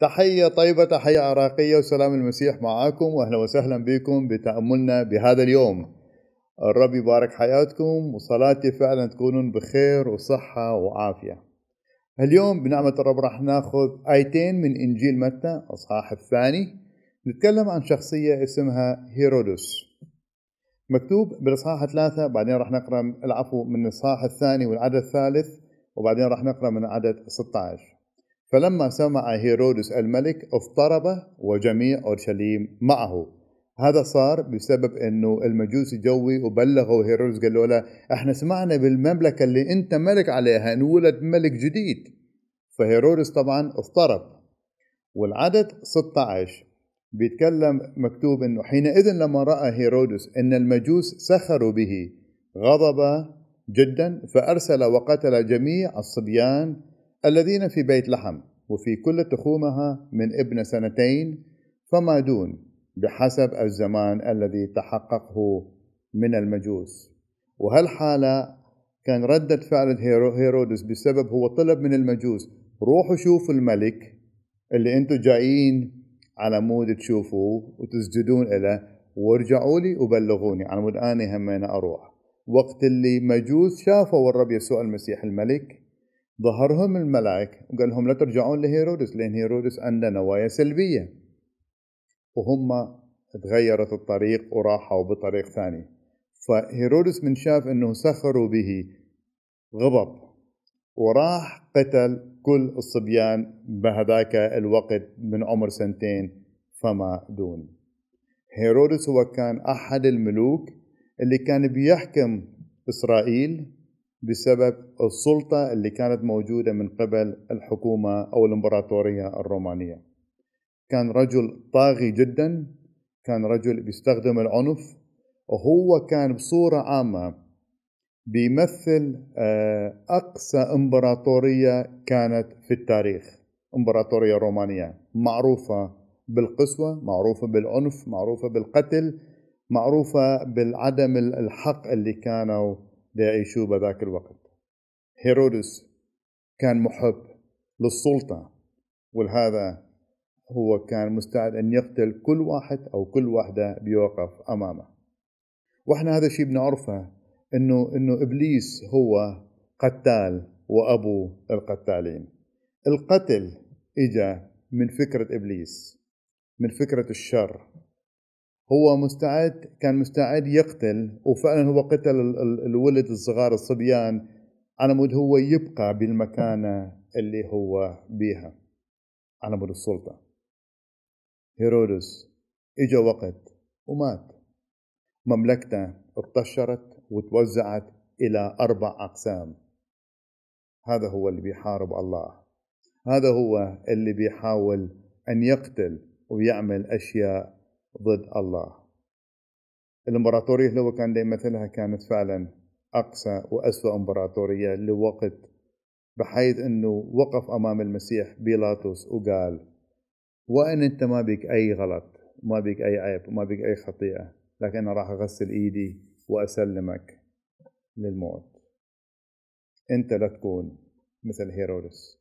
تحية طيبة تحية عراقية وسلام المسيح معاكم وأهلا وسهلا بكم بتأملنا بهذا اليوم الرب يبارك حياتكم وصلاتي فعلا تكونون بخير وصحة وعافية اليوم بنعمة الرب راح ناخذ آيتين من إنجيل متى أصحاح الثاني نتكلم عن شخصية اسمها هيرودس مكتوب بالإصحاح ثلاثة بعدين راح نقرأ العفو من الإصحاح الثاني والعدد الثالث وبعدين راح نقرأ من عدد 16 فلما سمع هيرودس الملك اضطرب وجميع اورشليم معه هذا صار بسبب انه المجوس جوي وبلغوا هيرودس قالوا له احنا سمعنا بالمملكه اللي انت ملك عليها انولد ملك جديد فهيرودس طبعا اضطرب والعدد 16 بيتكلم مكتوب انه حينئذ لما راى هيرودس ان المجوس سخروا به غضب جدا فارسل وقتل جميع الصبيان الذين في بيت لحم وفي كل تخومها من ابن سنتين فما دون بحسب الزمان الذي تحققه من المجوس وهالحالة كان ردة فعل هيرودس بسبب هو طلب من المجوس روحوا شوفوا الملك اللي انتم جايين على مود تشوفوه وتسجدون له وارجعوا لي وبلغوني على مود اني همين اروح وقت اللي مجوس شافوا الرب يسوع المسيح الملك ظهرهم الملاك وقال لهم لا ترجعون لهيرودس لأن هيرودس عنده نوايا سلبية وهم تغيرت الطريق وراحوا بطريق ثاني فهيرودس من شاف أنه سخروا به غضب وراح قتل كل الصبيان بهذاك الوقت من عمر سنتين فما دون هيرودس هو كان أحد الملوك اللي كان بيحكم إسرائيل بسبب السلطة اللي كانت موجودة من قبل الحكومة أو الإمبراطورية الرومانية كان رجل طاغي جدا كان رجل بيستخدم العنف وهو كان بصورة عامة بيمثل آه، أقصى إمبراطورية كانت في التاريخ إمبراطورية رومانية معروفة بالقسوة معروفة بالعنف معروفة بالقتل معروفة بالعدم الحق اللي كانوا يعيشوه بذاك الوقت هيرودس كان محب للسلطة ولهذا هو كان مستعد أن يقتل كل واحد أو كل واحدة بيوقف أمامه وإحنا هذا الشيء بنعرفه أنه, إنه إبليس هو قتال وأبو القتالين القتل إجا من فكرة إبليس من فكرة الشر هو مستعد كان مستعد يقتل وفعلا هو قتل الولد الصغار الصبيان على مود هو يبقى بالمكانة اللي هو بيها على مود السلطة هيرودس اجا وقت ومات مملكته اتطشرت وتوزعت إلى أربع أقسام هذا هو اللي بيحارب الله هذا هو اللي بيحاول أن يقتل ويعمل أشياء ضد الله الامبراطورية اللي هو كان دي مثلها كانت فعلا أقسى وأسوأ امبراطورية لوقت بحيث أنه وقف أمام المسيح بيلاطس وقال وإن أنت ما بك أي غلط ما بك أي عيب ما بك أي خطيئة لكن أنا راح أغسل إيدي وأسلمك للموت أنت لا تكون مثل هيرودس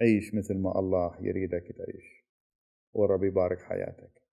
عيش مثل ما الله يريدك تعيش والرب يبارك حياتك